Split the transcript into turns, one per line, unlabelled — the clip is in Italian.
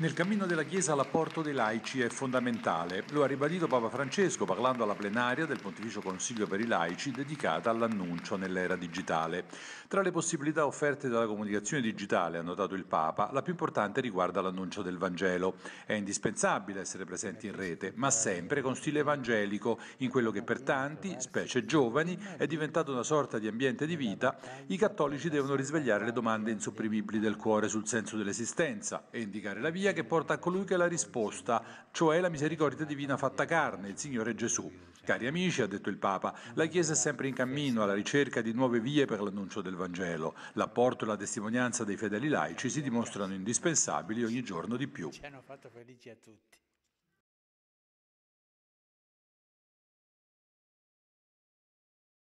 Nel cammino della Chiesa l'apporto dei laici è fondamentale, lo ha ribadito Papa Francesco parlando alla plenaria del Pontificio Consiglio per i laici dedicata all'annuncio nell'era digitale. Tra le possibilità offerte dalla comunicazione digitale, ha notato il Papa, la più importante riguarda l'annuncio del Vangelo. È indispensabile essere presenti in rete, ma sempre con stile evangelico, in quello che per tanti, specie giovani, è diventato una sorta di ambiente di vita, i cattolici devono risvegliare le domande insopprimibili del cuore sul senso dell'esistenza e indicare la via gioia che porta a colui che è la risposta, cioè la misericordia divina fatta carne, il Signore Gesù. Cari amici, ha detto il Papa, la Chiesa è sempre in cammino alla ricerca di nuove vie per l'annuncio del Vangelo. L'apporto e la testimonianza dei fedeli laici si dimostrano indispensabili
ogni giorno di più. Ci
hanno fatto felici a tutti.